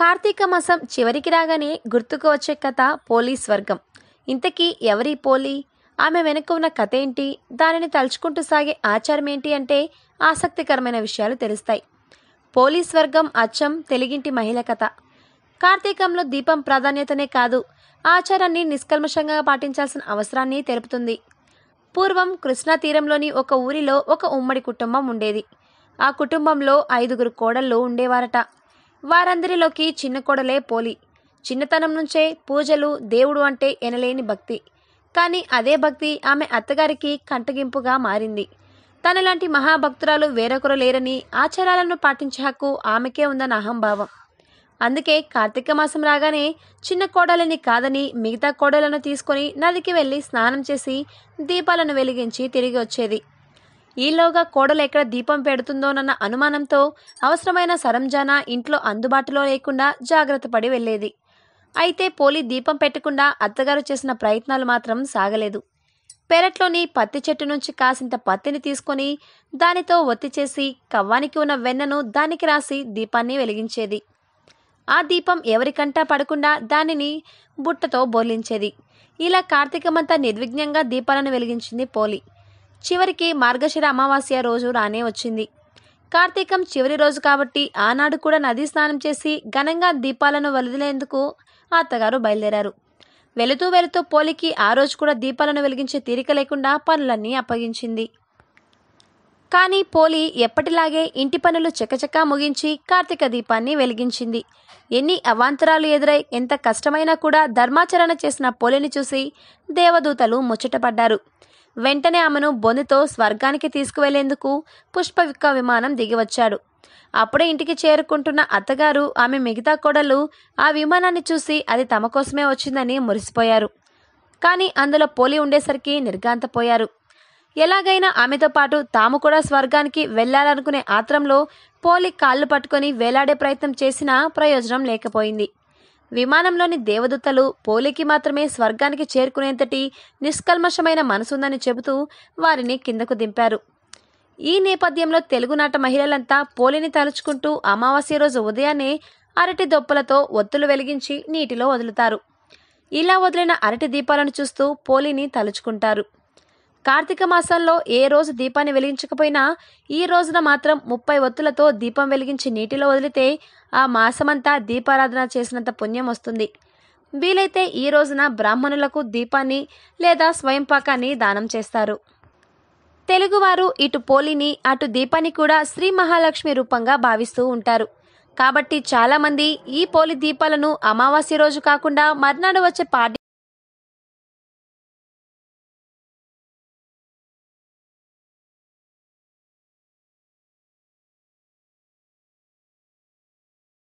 కార్తీక మాసం చివరికి రాగానే గుర్తుకు వచ్చే కథ పోలీస్ వర్గం ఇంతకీ ఎవరి పోలీ ఆమె వెనక ఉన్న కథ ఏంటి దానిని తలుచుకుంటూ సాగే ఆచారం ఏంటి అంటే ఆసక్తికరమైన విషయాలు తెలుస్తాయి పోలీస్ వర్గం అచ్చం తెలుగింటి మహిళ కథ కార్తీకంలో దీపం ప్రాధాన్యతనే కాదు ఆచారాన్ని నిష్కల్మషంగా పాటించాల్సిన అవసరాన్ని తెలుపుతుంది పూర్వం కృష్ణా తీరంలోని ఒక ఊరిలో ఒక ఉమ్మడి కుటుంబం ఉండేది ఆ కుటుంబంలో ఐదుగురు కోడళ్ళు ఉండేవారట వారందరిలోకి చిన్న కొడలే పోలి చిన్నతనం నుంచే పూజలు దేవుడు అంటే ఎనలేని భక్తి కానీ అదే భక్తి ఆమె అత్తగారికి కంటగింపుగా మారింది తనలాంటి మహాభక్తురాలు వేరొకరు లేరని ఆచారాలను పాటించే హక్కు ఆమెకే ఉందన్న అహంభావం అందుకే కార్తీక మాసం రాగానే చిన్న కోడలని కాదని మిగతా కోడలను తీసుకొని నదికి వెళ్ళి స్నానం చేసి దీపాలను వెలిగించి తిరిగి వచ్చేది ఈలోగా కోడలు ఎక్కడ దీపం పెడుతుందోనన్న అనుమానంతో అవసరమైన సరంజానా ఇంట్లో అందుబాటులో లేకుండా జాగ్రత్త పడి వెళ్ళేది అయితే పోలి దీపం పెట్టకుండా అత్తగారు చేసిన ప్రయత్నాలు మాత్రం సాగలేదు పెరట్లోని పత్తి చెట్టు నుంచి కాసింత పత్తిని తీసుకొని దానితో ఒత్తి చేసి కవ్వానికి ఉన్న వెన్నను దానికి రాసి దీపాన్ని వెలిగించేది ఆ దీపం ఎవరికంటా పడకుండా దానిని బుట్టతో బోర్లించేది ఇలా కార్తీకమంతా నిర్విఘ్నంగా దీపాలను వెలిగించింది పోలి చివరికి మార్గశిర అమావాస్య రోజు రానే వచ్చింది కార్తీకం చివరి రోజు కాబట్టి ఆనాడు కూడా నదీ స్నానం చేసి ఘనంగా దీపాలను వదిలేందుకు అత్తగారు బయలుదేరారు వెళుతూ వెళుతూ పోలికి ఆ రోజు కూడా దీపాలను వెలిగించే తీరిక లేకుండా పనులన్నీ అప్పగించింది కానీ పోలి ఎప్పటిలాగే ఇంటి పనులు చకచకా ముగించి కార్తీక దీపాన్ని వెలిగించింది ఎన్ని అవాంతరాలు ఎదురై ఎంత కష్టమైనా కూడా ధర్మాచరణ చేసిన పోలిని చూసి దేవదూతలు ముచ్చటపడ్డారు వెంటనే ఆమెను బొందితో స్వర్గానికి తీసుకువెళ్లేందుకు పుష్పవిక్క విమానం దిగివచ్చాడు అప్పుడే ఇంటికి చేరుకుంటున్న అత్తగారు ఆమె మిగతా కోడలు ఆ విమానాన్ని చూసి అది తమ కోసమే వచ్చిందని మురిసిపోయారు కానీ అందులో పోలి ఉండేసరికి నిర్గాంతపోయారు ఎలాగైనా ఆమెతో పాటు తాము కూడా స్వర్గానికి వెళ్లాలనుకునే ఆత్రంలో పోలి కాళ్ళు పట్టుకుని వేలాడే ప్రయత్నం చేసినా ప్రయోజనం లేకపోయింది విమానంలోని దేవదూతలు పోలికి మాత్రమే స్వర్గానికి చేరుకునేంతటి నిష్కల్మషమైన మనసుందని చెబుతూ వారిని కిందకు దింపారు ఈ నేపథ్యంలో తెలుగునాట మహిళలంతా పోలిని తలుచుకుంటూ అమావాస్య రోజు ఉదయాన్నే అరటి దొప్పలతో ఒత్తులు వెలిగించి నీటిలో వదులుతారు ఇలా వదిలిన అరటి దీపాలను చూస్తూ పోలిని తలుచుకుంటారు కార్తీక మాసంలో ఏ రోజు దీపాన్ని వెలిగించకపోయినా ఈ రోజున మాత్రం ముప్పై ఒత్తులతో దీపం వెలిగించి నీటిలో వదిలితే ఆ మాసమంతా దీపారాధన చేసినంత పుణ్యం వస్తుంది వీలైతే ఈ రోజున బ్రాహ్మణులకు దీపాన్ని లేదా స్వయంపాకాన్ని దానం చేస్తారు తెలుగువారు ఇటు పోలిని అటు దీపాన్ని కూడా శ్రీ మహాలక్ష్మి రూపంగా భావిస్తూ ఉంటారు కాబట్టి చాలామంది ఈ పోలి దీపాలను అమావాస్య రోజు కాకుండా మర్నాడు వచ్చే పాడి